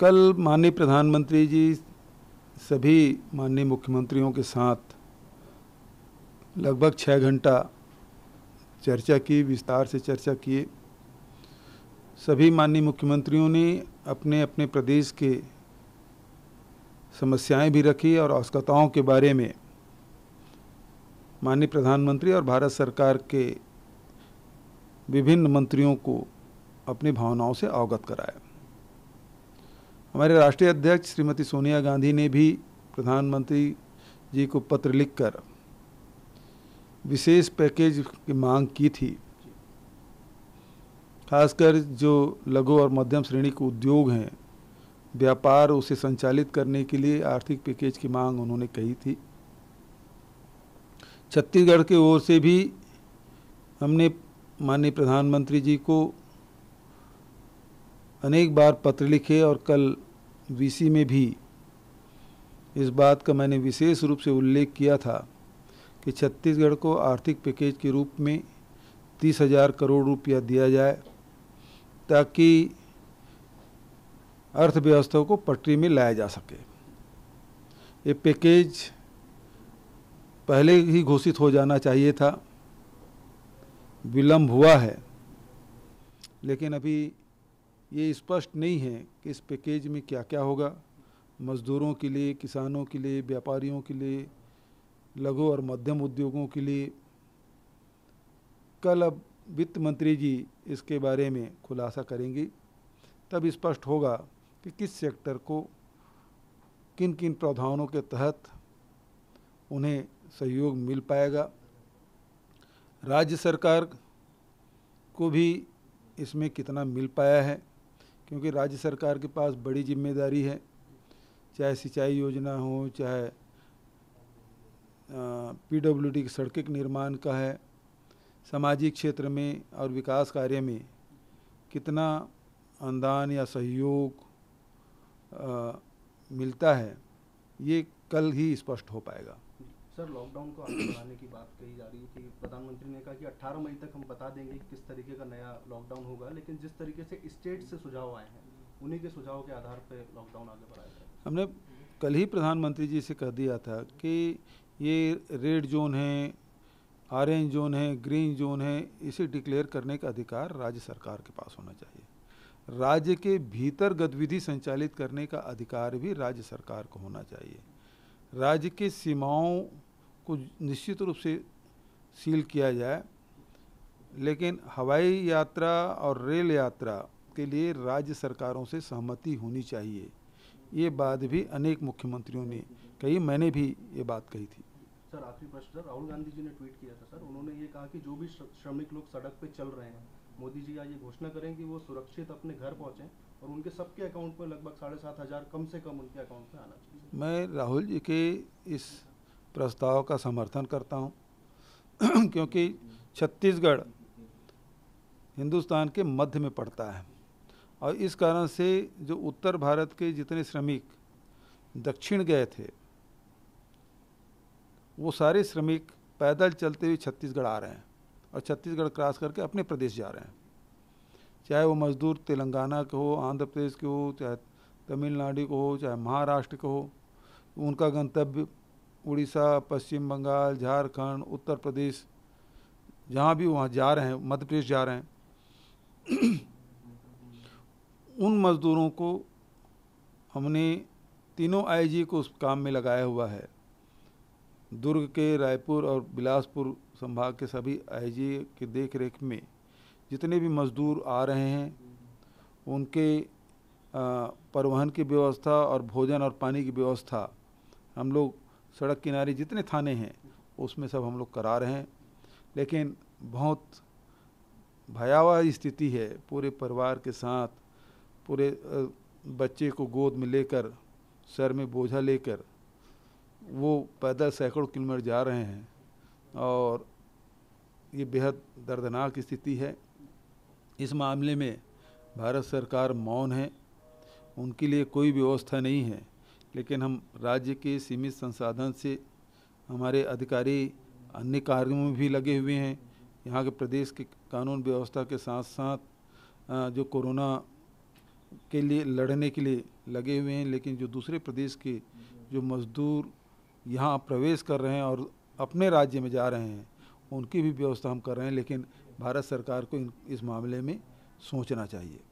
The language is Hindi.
कल माननीय प्रधानमंत्री जी सभी माननीय मुख्यमंत्रियों के साथ लगभग छः घंटा चर्चा की विस्तार से चर्चा किए सभी माननीय मुख्यमंत्रियों ने अपने अपने प्रदेश के समस्याएं भी रखी और आवश्यकताओं के बारे में माननीय प्रधानमंत्री और भारत सरकार के विभिन्न मंत्रियों को अपनी भावनाओं से अवगत कराया हमारे राष्ट्रीय अध्यक्ष श्रीमती सोनिया गांधी ने भी प्रधानमंत्री जी को पत्र लिखकर विशेष पैकेज की मांग की थी खासकर जो लघु और मध्यम श्रेणी के उद्योग हैं व्यापार उसे संचालित करने के लिए आर्थिक पैकेज की मांग उन्होंने कही थी छत्तीसगढ़ के ओर से भी हमने माननीय प्रधानमंत्री जी को अनेक बार पत्र लिखे और कल वीसी में भी इस बात का मैंने विशेष रूप से उल्लेख किया था कि छत्तीसगढ़ को आर्थिक पैकेज के रूप में तीस हजार करोड़ रुपया दिया जाए ताकि अर्थव्यवस्था को पटरी में लाया जा सके ये पैकेज पहले ही घोषित हो जाना चाहिए था विलम्ब हुआ है लेकिन अभी ये स्पष्ट नहीं है कि इस पैकेज में क्या क्या होगा मज़दूरों के लिए किसानों के लिए व्यापारियों के लिए लघु और मध्यम उद्योगों के लिए कल अब वित्त मंत्री जी इसके बारे में खुलासा करेंगे तब स्पष्ट होगा कि किस सेक्टर को किन किन प्रावधानों के तहत उन्हें सहयोग मिल पाएगा राज्य सरकार को भी इसमें कितना मिल पाया है क्योंकि राज्य सरकार के पास बड़ी जिम्मेदारी है चाहे सिंचाई योजना हो चाहे पीडब्ल्यूडी के सड़क के निर्माण का है सामाजिक क्षेत्र में और विकास कार्य में कितना अनुदान या सहयोग आ, मिलता है ये कल ही स्पष्ट हो पाएगा सर लॉकडाउन को आगे बढ़ाने की बात कही जा रही है कि प्रधानमंत्री ने कहा कि 18 मई तक हम बता देंगे कि किस तरीके का नया लॉकडाउन होगा लेकिन जिस तरीके से स्टेट से सुझाव आए हैं उन्हीं के सुझाव के आधार पर लॉकडाउन आगे बढ़ाया जाए हमने कल ही प्रधानमंत्री जी से कह दिया था कि ये रेड जोन है ऑरेंज जोन है ग्रीन जोन है इसे डिक्लेयर करने का अधिकार राज्य सरकार के पास होना चाहिए राज्य के भीतर गतिविधि संचालित करने का अधिकार भी राज्य सरकार को होना चाहिए राज्य के सीमाओं को निश्चित रूप से सील किया जाए लेकिन हवाई यात्रा और रेल यात्रा के लिए राज्य सरकारों से सहमति होनी चाहिए ये बात भी अनेक मुख्यमंत्रियों ने कही मैंने भी ये बात कही थी सर आखिरी प्रश्न राहुल गांधी जी ने ट्वीट किया था सर उन्होंने ये कहा कि जो भी श्रमिक लोग सड़क पे चल रहे हैं मोदी जी आज ये घोषणा करें कि वो सुरक्षित अपने घर पहुँचें और उनके सबके अकाउंट में लगभग साढ़े सात हज़ार कम से कम उनके अकाउंट में आना चाहिए मैं राहुल जी के इस प्रस्ताव का समर्थन करता हूँ क्योंकि छत्तीसगढ़ हिंदुस्तान के मध्य में पड़ता है और इस कारण से जो उत्तर भारत के जितने श्रमिक दक्षिण गए थे वो सारे श्रमिक पैदल चलते हुए छत्तीसगढ़ आ रहे हैं और छत्तीसगढ़ क्रॉस करके अपने प्रदेश जा रहे हैं चाहे वो मज़दूर तेलंगाना के हो आंध्र प्रदेश के हो चाहे तमिलनाडु के हो चाहे महाराष्ट्र के हो उनका गंतव्य उड़ीसा पश्चिम बंगाल झारखंड उत्तर प्रदेश जहाँ भी वहाँ जा रहे हैं मध्य प्रदेश जा रहे हैं उन मज़दूरों को हमने तीनों आईजी को उस काम में लगाया हुआ है दुर्ग के रायपुर और बिलासपुर संभाग के सभी आईजी के देख रेख में जितने भी मज़दूर आ रहे हैं उनके परिवहन की व्यवस्था और भोजन और पानी की व्यवस्था हम लोग सड़क किनारे जितने थाने हैं उसमें सब हम लोग करा रहे हैं लेकिन बहुत भयावह स्थिति है पूरे परिवार के साथ पूरे बच्चे को गोद में लेकर सर में बोझा लेकर वो पैदल सैकड़ों किलोमीटर जा रहे हैं और ये बेहद दर्दनाक स्थिति है इस मामले में भारत सरकार मौन है उनके लिए कोई व्यवस्था नहीं है लेकिन हम राज्य के सीमित संसाधन से हमारे अधिकारी अन्य कार्यों में भी लगे हुए हैं यहाँ के प्रदेश के कानून व्यवस्था के साथ साथ जो कोरोना के लिए लड़ने के लिए लगे हुए हैं लेकिन जो दूसरे प्रदेश के जो मजदूर यहाँ प्रवेश कर रहे हैं और अपने राज्य में जा रहे हैं उनकी भी व्यवस्था हम कर रहे हैं लेकिन भारत सरकार को इस मामले में सोचना चाहिए